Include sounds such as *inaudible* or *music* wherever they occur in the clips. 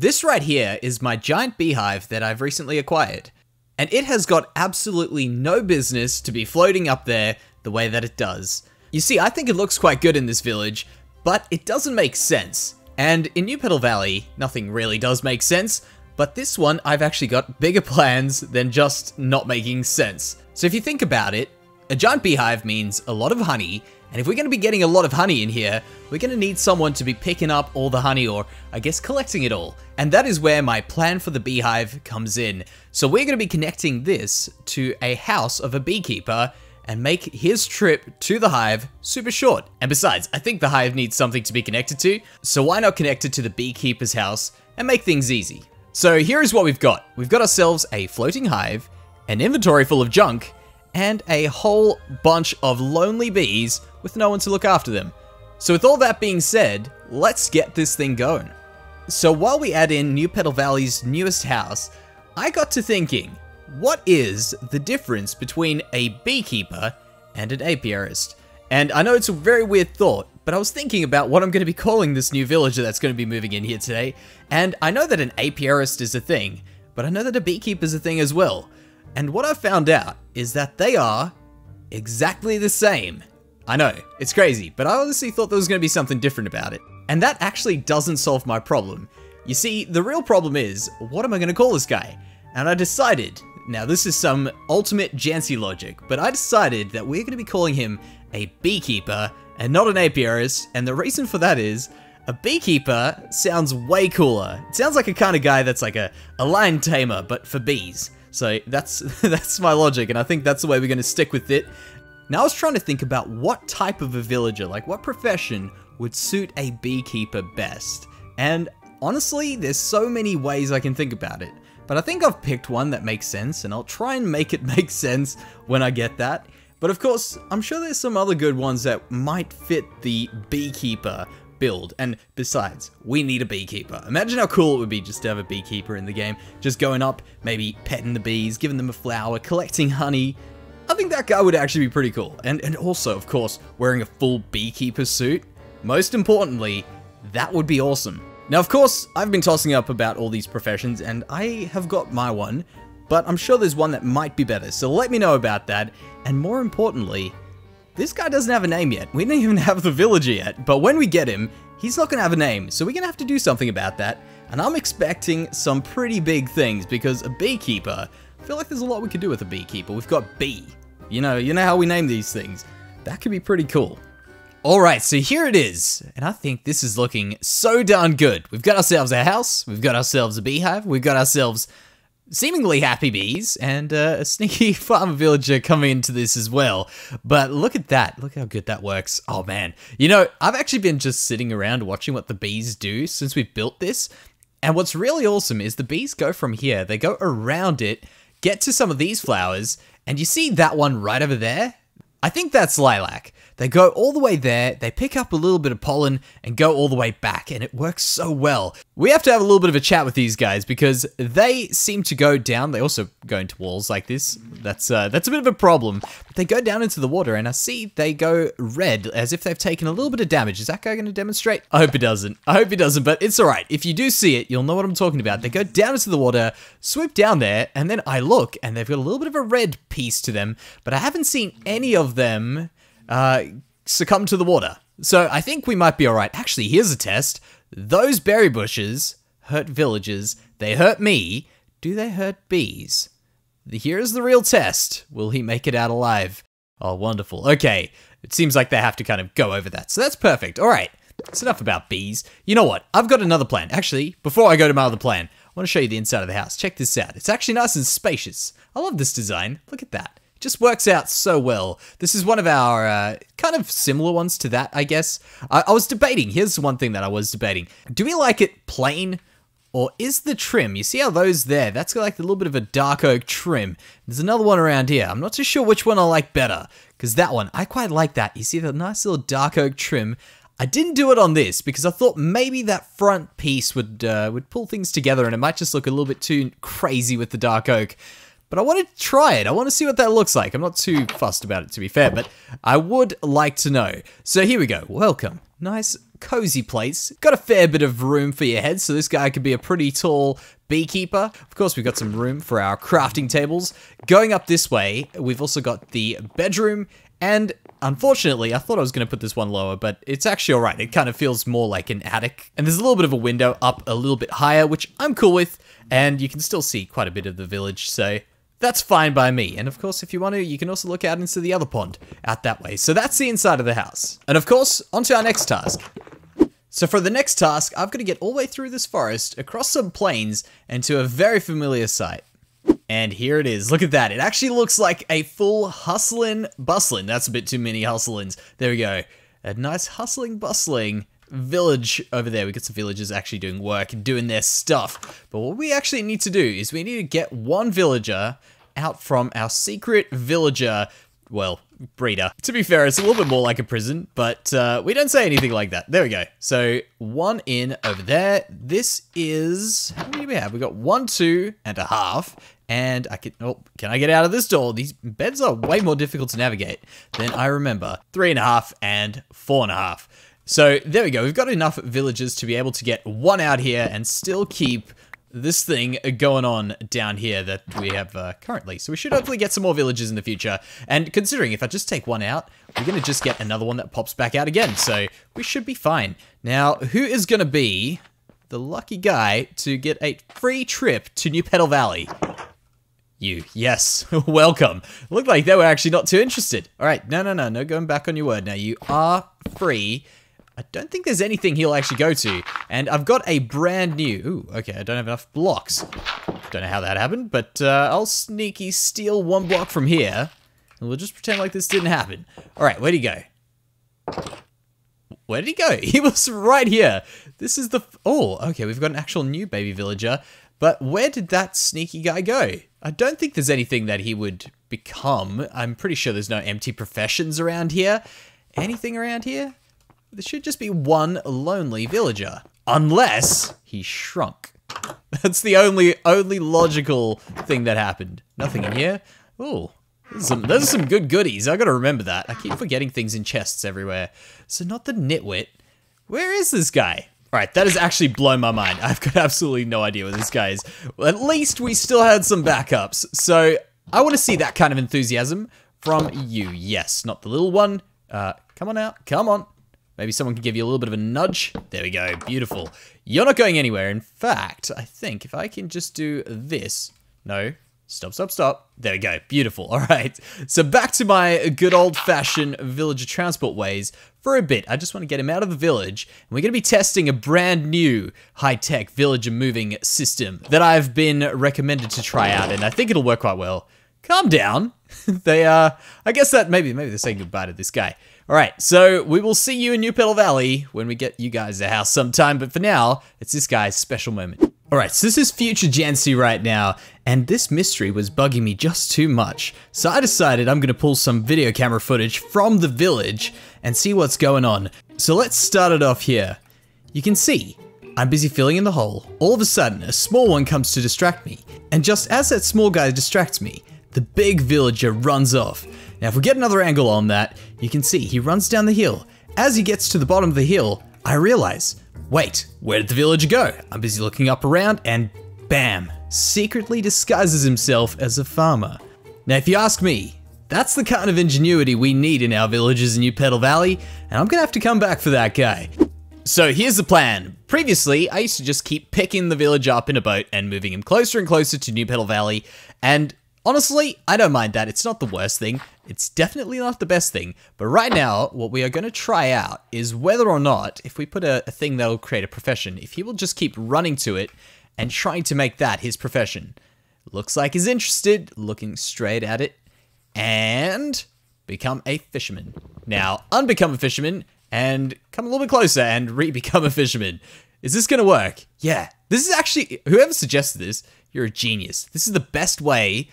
This right here is my giant beehive that I've recently acquired, and it has got absolutely no business to be floating up there the way that it does. You see, I think it looks quite good in this village, but it doesn't make sense. And in New Petal Valley, nothing really does make sense, but this one I've actually got bigger *laughs* plans than just not making sense. So if you think about it, a giant beehive means a lot of honey, and if we're going to be getting a lot of honey in here, we're going to need someone to be picking up all the honey or, I guess, collecting it all. And that is where my plan for the beehive comes in. So we're going to be connecting this to a house of a beekeeper and make his trip to the hive super short. And besides, I think the hive needs something to be connected to, so why not connect it to the beekeeper's house and make things easy? So here is what we've got. We've got ourselves a floating hive, an inventory full of junk, and a whole bunch of lonely bees with no one to look after them. So with all that being said, let's get this thing going. So while we add in New Petal Valley's newest house, I got to thinking, what is the difference between a beekeeper and an apiarist? And I know it's a very weird thought, but I was thinking about what I'm going to be calling this new villager that's going to be moving in here today, and I know that an apiarist is a thing, but I know that a beekeeper is a thing as well. And what I found out is that they are exactly the same. I know, it's crazy, but I honestly thought there was going to be something different about it. And that actually doesn't solve my problem. You see, the real problem is, what am I going to call this guy? And I decided, now this is some ultimate Jancy logic, but I decided that we're going to be calling him a beekeeper and not an apiarist, and the reason for that is, a beekeeper sounds way cooler. It sounds like a kind of guy that's like a, a lion tamer, but for bees. So that's *laughs* that's my logic, and I think that's the way we're going to stick with it. Now I was trying to think about what type of a villager, like what profession would suit a beekeeper best. And honestly, there's so many ways I can think about it. But I think I've picked one that makes sense, and I'll try and make it *laughs* make sense when I get that. But of course, I'm sure there's some other good ones that might fit the beekeeper build. And besides, we need a beekeeper. Imagine how cool it would be just to have a beekeeper in the game. Just going up, maybe petting the bees, giving them a flower, collecting honey. I think that guy would actually be pretty cool. And, and also, of course, wearing a full beekeeper suit. Most importantly, that would be awesome. Now, of course, I've been tossing up about all these professions, and I have got my one, but I'm sure there's one that might be better, so let me know about that, and more importantly, this guy doesn't have a name yet. We don't even have the villager yet, but when we get him, he's not gonna have a name, so we're gonna have to do something about that. And I'm expecting some pretty big things because a beekeeper, I feel like there's a lot we could do with a beekeeper. We've got bee. You know, you know how we name these things. That could be pretty cool. All right, so here it is. And I think this is looking so darn good. We've got ourselves a house, we've got ourselves a beehive, we've got ourselves seemingly happy bees and uh, a sneaky *laughs* farm villager coming into this as well. But look at that. Look how good that works. Oh man. You know, I've actually been just sitting around watching what the bees do since we built this. And what's really awesome is the bees go from here, they go around it, get to some of these flowers, and you see that one right over there? I think that's lilac. They go all the way there, they pick up a little bit of pollen, and go all the way back, and it works so well. We have to have a little bit of a chat with these guys because they seem to go down. They also go into walls like this. That's uh, that's a bit of a problem. But they go down into the water, and I see they go red as if they've taken a little bit of damage. Is that guy going to demonstrate? I hope he doesn't. I hope he doesn't, but it's all right. If you do see it, you'll know what I'm talking about. They go down into the water, swoop down there, and then I look, and they've got a little bit of a red piece to them, but I haven't seen any of them uh, succumb to the water. So I think we might be alright. Actually, here's a test. Those berry bushes hurt villagers. They hurt me. Do they hurt bees? Here's the real test. Will he make it out alive? Oh, wonderful. Okay. It seems like they have to kind of go over that. So that's perfect. All right. It's enough about bees. You know what? I've got another plan. Actually, before I go to my other plan, I want to show you the inside of the house. Check this out. It's actually nice and spacious. I love this design. Look at that just works out so well. This is one of our uh, kind of similar ones to that, I guess. I, I was debating. Here's one thing that I was debating. Do we like it plain or is the trim? You see how those there? That's got like a little bit of a dark oak trim. There's another one around here. I'm not too sure which one I like better because that one, I quite like that. You see the nice little dark oak trim. I didn't do it on this because I thought maybe that front piece would uh, would pull things together and it might just look a little bit too crazy with the dark oak but I want to try it. I want to see what that looks like. I'm not too fussed about it, to be fair, but I would like to know. So here we go. Welcome. Nice, cozy place. Got a fair bit of room for your head, so this guy could be a pretty tall beekeeper. Of course, we've got some room for our crafting tables. Going up this way, we've also got the bedroom and unfortunately, I thought I was going to put this one lower, but it's actually all right. It kind of feels more like an attic. And there's a little bit of a window up a little bit higher, which I'm cool with. And you can still see quite a bit of the village, so that's fine by me, and of course if you want to, you can also look out into the other pond, out that way. So that's the inside of the house. And of course, onto our next task. So for the next task, I've got to get all the way through this forest, across some plains, and to a very familiar site. And here it is. Look at that. It actually looks like a full hustlin' bustling. That's a bit too many hustlins. There we go. A nice hustling bustling village over there. We got some villagers actually doing work and doing their stuff. But what we actually need to do is we need to get one villager out from our secret villager, well, breeder. To be fair, it's a little bit more like a prison, but uh, we don't say anything like that. There we go. So one in over there. This is, how many do we have? We got one, two, and a half. And I can, oh, can I get out of this door? These beds are way more difficult to navigate than I remember. Three and a half and four and a half. So there we go. We've got enough villagers to be able to get one out here and still keep this thing going on down here that we have uh, currently. So we should hopefully get some more villagers in the future. And considering if I just take one out, we're going to just get another one that pops back out again. So we should be fine. Now, who is going to be the lucky guy to get a free trip to New Petal Valley? You. Yes. *laughs* Welcome. Looked like they were actually not too interested. All right. No, no, no. No going back on your word now. You are free I don't think there's anything he'll actually go to. And I've got a brand new... Ooh, okay, I don't have enough blocks. Don't know how that happened, but uh, I'll sneaky steal one block from here. And we'll just pretend like this didn't happen. All right, where'd he go? Where did he go? *laughs* He was right here. This is the... Oh, okay, we've got an actual new baby villager. But where did that sneaky guy go? I don't think there's anything that he would become. I'm pretty sure there's no empty professions around here. Anything around here? There should just be one lonely villager. Unless he shrunk. That's the only only logical thing that happened. Nothing in here. Ooh, some, those are some good goodies. I gotta remember that. I keep forgetting things in chests everywhere. So not the nitwit. Where is this guy? All right, that has actually blown my mind. I've got absolutely no idea where this guy is. Well, at least we still had some backups. So I want to see that kind of enthusiasm from you. Yes, not the little one. Uh, come on out. Come on. Maybe someone can give you a little bit of a nudge. There we go, beautiful. You're not going anywhere. In fact, I think if I can just do this, no, Stop, stop, stop. There we go. Beautiful. *laughs* All right. So back to my good old fashioned villager transport ways for a bit. I just want to get him out of the village. And we're going to be testing a brand new high tech villager moving system that I've been recommended to try out. And I think it'll work quite well. Calm down. *laughs* they, uh, I guess that maybe, maybe they're saying goodbye to this guy. All right, so we will see you in New Petal Valley when we get you guys a house sometime, but for now, it's this guy's special moment. All right, so this is future Jancy right now, and this mystery was bugging me just too much. So I decided I'm gonna pull some video camera footage from the village and see what's going on. So let's start it off here. You can see, I'm busy filling in the hole. All of a sudden, a small one comes to distract me. And just as that small guy distracts me, the big villager runs off. Now if we get another angle on that, you can see he runs down the hill. As he gets to the bottom of the hill, I realize, wait, where did the villager go? I'm busy looking up around and bam, secretly disguises himself as a farmer. Now if you ask me, that's the kind of ingenuity we need in our villages in New Petal Valley, and I'm gonna have to come back for that guy. So here's the plan. Previously, I used to just keep picking the village up in a boat and moving him closer and closer to New Petal Valley, and Honestly, I don't mind that. It's not the worst thing. It's definitely not the best thing. But right now, what we are going to try out is whether or not, if we put a, a thing that'll create a profession, if he will just keep running to it and trying to make that his profession. Looks like he's interested, looking straight at it. And become a fisherman. Now, unbecome a fisherman and come a little bit closer and re-become a fisherman. Is this going to work? Yeah. This is actually, whoever suggested this, you're a genius. This is the best way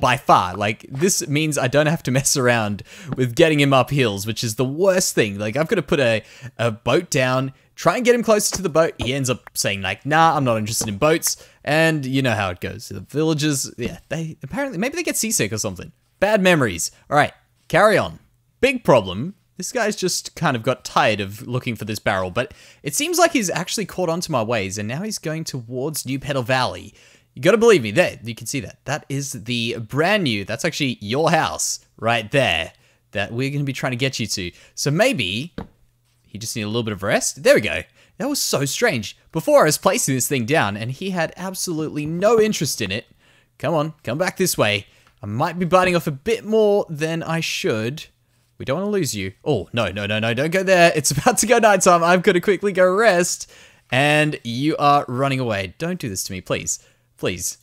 by far. Like, this means I don't have to *laughs* mess around with getting him up hills, which is the worst thing. Like, I've got to put a, a boat down, try and get him closer to the boat. He ends up saying, like, nah, I'm not interested in boats. And you know how it goes. The villagers, yeah, they apparently, maybe they get seasick or something. Bad memories. All right, carry on. Big problem. This guy's just kind of got tired of looking for this barrel, but it seems like he's actually caught on to my ways, and now he's going towards New Pedal Valley. You gotta believe me. There, you can see that. That is the brand new, that's actually your house right there that we're gonna be trying to get you to. So maybe he just need a little bit of rest. There we go. That was so strange. Before I was placing this thing down and he had absolutely no interest in it. Come on, come back this way. I might be biting off a bit more than I should. We don't want to lose you. Oh, no, no, no, no, don't go there. It's *laughs* about to go nighttime. I've got to quickly go rest. And you are running away. Don't do this to me, please. Please.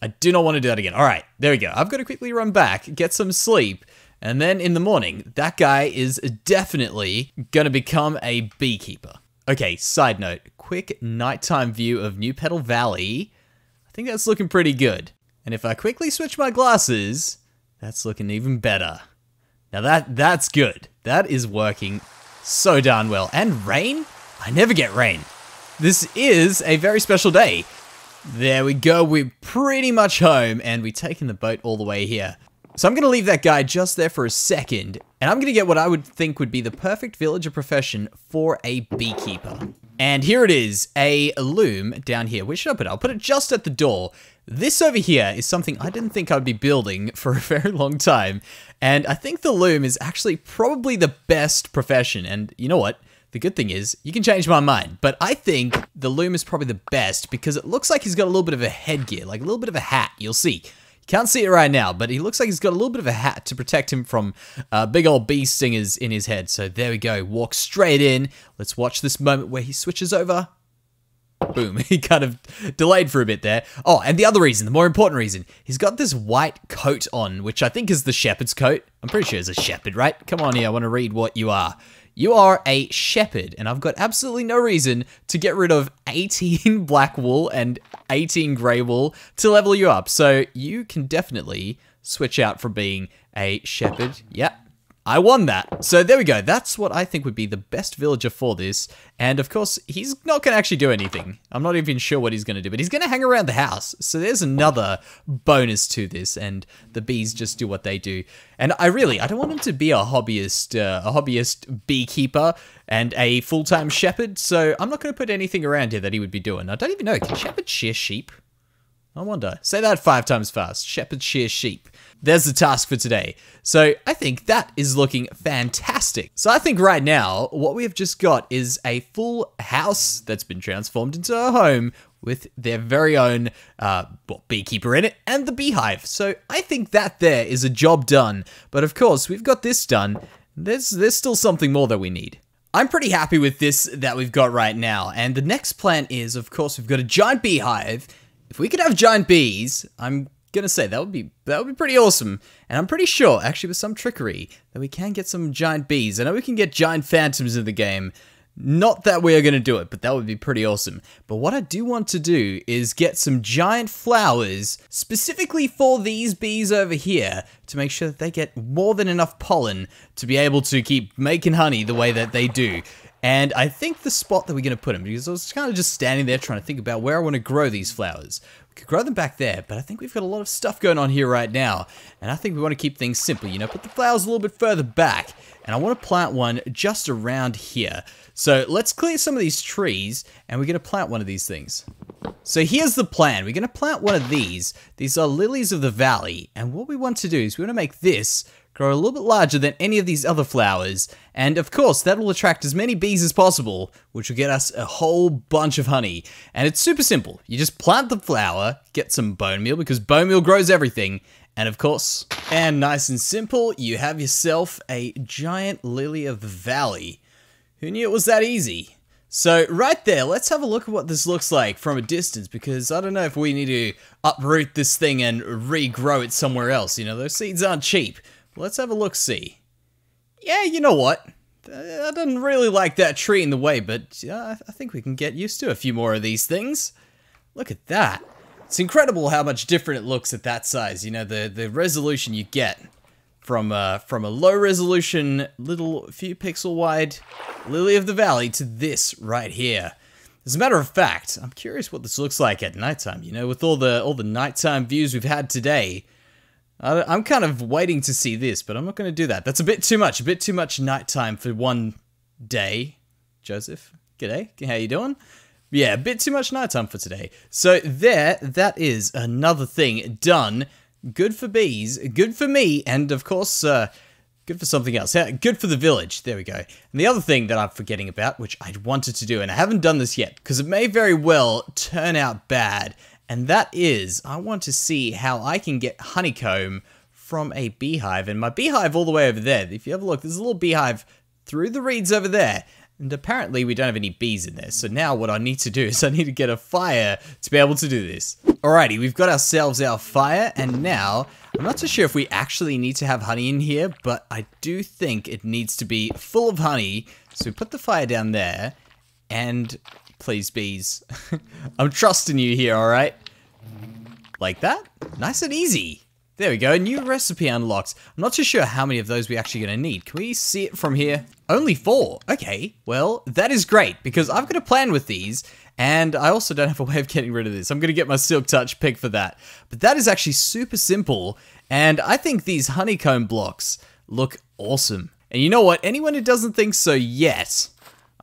I do not want to do that again. All right, there we go. I've got to quickly run back, get some sleep, and then in the morning, that guy is definitely going to become a beekeeper. Okay, side note, quick nighttime view of New Petal Valley. I think that's looking pretty good. And if I quickly switch my glasses, that's looking even better. Now that that's good. That is working so darn well. And rain? I never get rain. This is a very special day. There we go, we're pretty much home, and we're taking the boat all the way here. So I'm going to leave that guy just there for a second, and I'm going to get what I would think would be the perfect villager profession for a beekeeper. And here it is, a loom down here. Where should I put it? I'll put it just at the door. This over here is something I didn't think I'd be building *laughs* for a very long time. And I think the loom is actually probably the best profession. And you know what? The good thing is, you can change my mind, but I think the loom is probably the best because it looks like he's got a little bit of a headgear, like a little bit of a hat, you'll see. Can't see it right now, but he looks like he's got a little bit of a hat to protect him from uh, big old bee stingers in his head. So there we go. Walk straight in. Let's watch this moment where he switches over. Boom. *laughs* He kind of delayed for a bit there. Oh, and the other reason, the more important reason, he's got this white coat on, which I think is the shepherd's coat. I'm pretty sure it's a shepherd, right? Come on here. I want to read what you are. You are a shepherd, and I've got absolutely no reason to get rid of *laughs* 18 black wool and 18 grey wool to level you up. So you can definitely switch out from being a shepherd. Yep. I won that. So there we go. That's what I think would be the best villager for this. And of course, he's not going to actually do anything. I'm not even sure what he's going to do, but he's going to hang around the house. So there's another bonus to this. And the bees just do what they do. And I really, I don't want him to be a hobbyist, uh, a hobbyist beekeeper and a full-time shepherd. So I'm not going to put anything around here that he would be doing. I don't even know. Can shepherds shear sheep? I wonder. Say that five times fast. shear sheep. There's the task for today. So I think that is looking fantastic. So I think right now, what we have just got is a full house that's been transformed into a home with their very own uh, beekeeper in it and the beehive. So I think that there is a job done. But of course, we've got this done. There's, there's still something more that we need. I'm pretty happy with this that we've got right now. And the next plan is, of course, we've got a giant beehive if we could have giant bees, I'm gonna say that would be that would be pretty awesome. And I'm pretty sure, actually, with some trickery, that we can get some giant bees. I know we can get giant phantoms in the game. Not that we are going to do it, but that would be pretty awesome. But what I do want to do is get some giant flowers, specifically for these bees over here, to make sure that they get more than enough pollen to be able to keep making honey the way that they do. And I think the spot that we're going to put them, because I was kind of just standing there trying to think about where I want to grow these flowers. We could grow them back there, but I think we've got a lot of stuff going on here right now. And I think we want to keep things simple, you know, put the flowers a little bit further back. And I want to plant one just around here. So let's clear some of these trees, and we're going to plant one of these things. So here's the plan. We're going to plant one of these. These are lilies of the valley. And what we want to do is we want to make this grow a little bit larger than any of these other flowers, and of course that will attract as many bees as possible, which will get us a whole bunch of honey. And it's super simple. You just plant the flower, get some bone meal because bone meal grows everything, and of course, and nice and simple, you have yourself a giant lily of the valley. Who knew it was that easy? So right there, let's have a look at what this looks like from a distance because I don't know if we need to uproot this thing and regrow it somewhere else. You know, those seeds aren't cheap. Let's have a look see. Yeah, you know what? Uh, I didn't really like that tree in the way, but uh, I think we can get used to a few more of these things. Look at that. It's incredible how much different it looks at that size. You know, the, the resolution you get from uh, from a low resolution, little few pixel wide Lily of the Valley to this right here. As a matter of fact, I'm curious what this looks like at nighttime. You know, with all the all the nighttime views we've had today, I'm kind of waiting to see this, but I'm not going to do that. That's a bit too much. A bit too much nighttime for one day. Joseph, g'day. How you doing? Yeah, a bit too much nighttime for today. So there, that is another thing done. Good for bees, good for me, and of course, uh, good for something else. Good for the village. There we go. And the other thing that I'm forgetting about, which I wanted to do, and I haven't done this yet, because it may very well turn out bad, and that is, I want to see how I can get honeycomb from a beehive. And my beehive all the way over there, if you have a look, there's a little beehive through the reeds over there. And apparently we don't have any bees in there. So now what I need to do is I need to get a fire to be able to do this. Alrighty, we've got ourselves our fire. And now, I'm not so sure if we actually need to have honey in here, but I do think it needs to be full of honey. So we put the fire down there. And Please, bees. *laughs* I'm trusting you here, alright? Like that? Nice and easy. There we go, new recipe unlocked. I'm not too sure how many of those we're actually gonna need. Can we see it from here? Only four, okay. Well, that is great because I've got a plan with these and I also don't have a way of getting rid of this. I'm gonna get my Silk Touch pick for that. But that is actually super simple and I think these honeycomb blocks look awesome. And you know what, anyone who doesn't think so yet,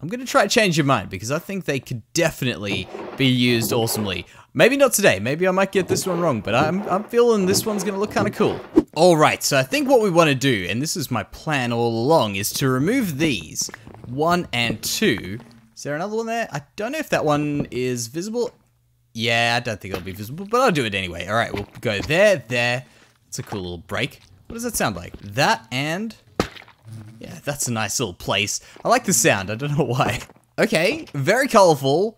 I'm going to try to change your mind because I think they could definitely be used awesomely. Maybe not today. Maybe I might get this one wrong, but I'm, I'm feeling this one's going to look kind of cool. All right, so I think what we want to do, and this is my plan all along, is to remove these, one and two. Is there another one there? I don't know if that one is visible. Yeah, I don't think it'll be visible, but I'll do it anyway. All right, we'll go there, there. It's a cool little break. What does that sound like? That and yeah, that's a nice little place. I like the sound, I don't know why. Okay, very colorful,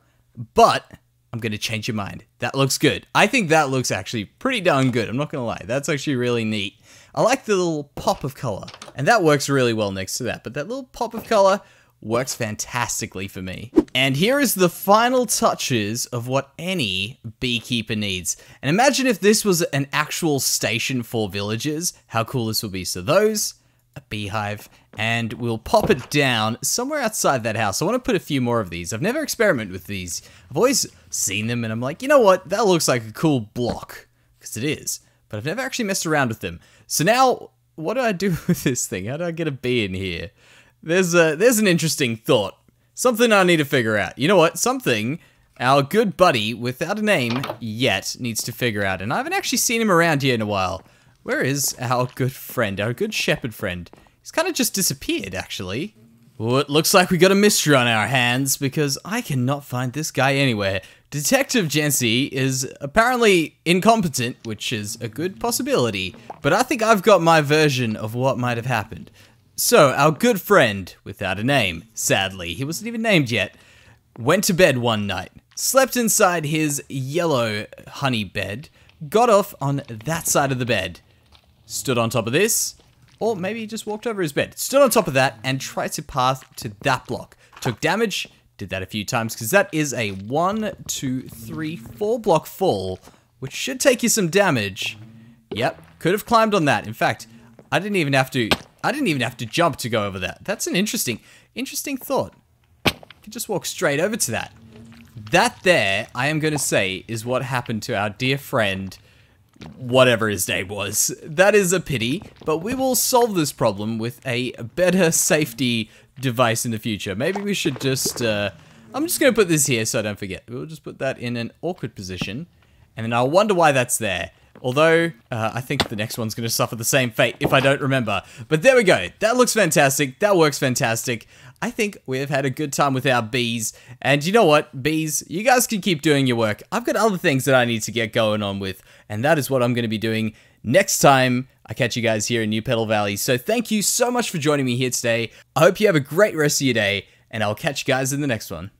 but I'm gonna change your mind. That looks good. I think that looks actually pretty darn good, I'm not gonna lie. That's actually really neat. I like the little pop of color, and that works really well next to that, but that little pop of color works fantastically for me. And here is the final touches of what any beekeeper needs. And imagine if this was an actual station for villagers, how cool this would be. So those a beehive, and we'll pop it down somewhere outside that house. I want to put a few more of these. I've never experimented with these. I've always seen them, and I'm like, you know what? That looks like a cool block, because it is. But I've never actually messed around with them. So now, what do I do *laughs* with this thing? How do I get a bee in here? There's a there's an interesting thought. Something I need to figure out. You know what? Something our good buddy without a name yet needs to figure out, and I haven't actually seen him around here in a while. Where is our good friend, our good shepherd friend? He's kind of just disappeared, actually. Well, it looks like we got a mystery on our hands because I cannot find this guy anywhere. Detective Jency is apparently incompetent, which is a good possibility, but I think I've got my version of what might have happened. So, our good friend, without a name, sadly, he wasn't even named yet, went to bed one night, slept inside his yellow honey bed, got off on that side of the bed, stood on top of this, or maybe he just walked over his bed, stood on top of that, and tried to pass to that block. Took damage, did that a few times, because that is a one, two, three, four block fall, which should take you some damage. Yep, could have climbed on that. In fact, I didn't even have to, I didn't even have to jump to go over that. That's an interesting, interesting thought. You could just walk straight over to that. That there, I am going to say, is what happened to our dear friend, whatever his name was. That is a pity, but we will solve this problem with a better safety device in the future. Maybe we should just, uh, I'm just gonna put this here so I don't forget. We'll just put that in an awkward position, and then I'll wonder why that's there. Although, uh, I think the next one's gonna suffer the same fate if I don't remember. But there we go, that looks fantastic, that works fantastic. I think we've had a good time with our bees. And you know what, bees, you guys can keep doing your work. I've got other things that I need to get going on with, and that is what I'm going to be doing next time I catch you guys here in New Petal Valley. So thank you so much for joining me here today. I hope you have a great rest of your day, and I'll catch you guys in the next one.